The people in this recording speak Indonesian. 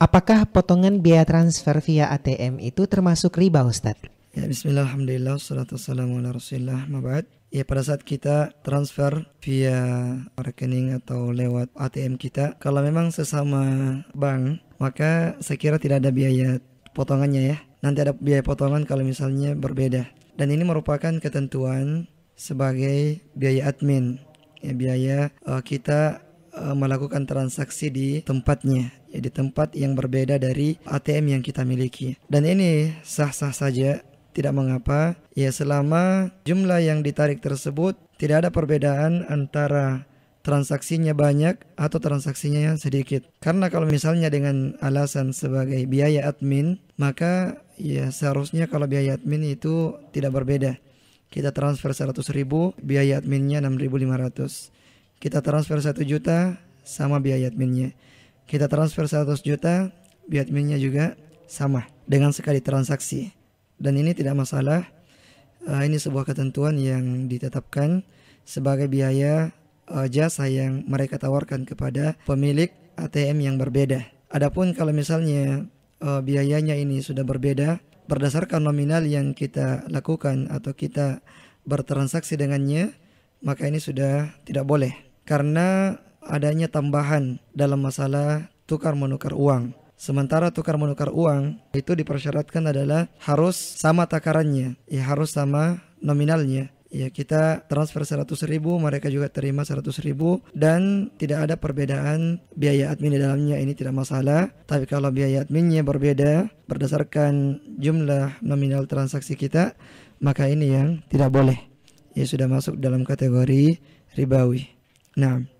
Apakah potongan biaya transfer via ATM itu termasuk riba Ustaz? Ya, Bismillah, Alhamdulillah, salatu wassalamu ala rasulillah, Ya pada saat kita transfer via rekening atau lewat ATM kita, kalau memang sesama bank, maka saya kira tidak ada biaya potongannya ya. Nanti ada biaya potongan kalau misalnya berbeda. Dan ini merupakan ketentuan sebagai biaya admin, ya, biaya uh, kita uh, melakukan transaksi di tempatnya ya, di tempat yang berbeda dari ATM yang kita miliki. Dan ini sah-sah saja, tidak mengapa. Ya selama jumlah yang ditarik tersebut tidak ada perbedaan antara transaksinya banyak atau transaksinya sedikit. Karena kalau misalnya dengan alasan sebagai biaya admin, maka ya seharusnya kalau biaya admin itu tidak berbeda. Kita transfer 100 ribu, biaya adminnya 6.500. Kita transfer 1 juta, sama biaya adminnya. Kita transfer 100 juta, biar adminnya juga sama dengan sekali transaksi. Dan ini tidak masalah. Uh, ini sebuah ketentuan yang ditetapkan sebagai biaya uh, jasa yang mereka tawarkan kepada pemilik ATM yang berbeda. Adapun kalau misalnya uh, biayanya ini sudah berbeda berdasarkan nominal yang kita lakukan atau kita bertransaksi dengannya, maka ini sudah tidak boleh karena adanya tambahan dalam masalah tukar menukar uang. Sementara tukar menukar uang itu dipersyaratkan adalah harus sama takarannya, ya harus sama nominalnya. Ya kita transfer 100 ribu, mereka juga terima 100 ribu dan tidak ada perbedaan biaya admin di dalamnya ini tidak masalah. Tapi kalau biaya adminnya berbeda berdasarkan jumlah nominal transaksi kita, maka ini yang tidak boleh. Ya sudah masuk dalam kategori ribawi. Nah,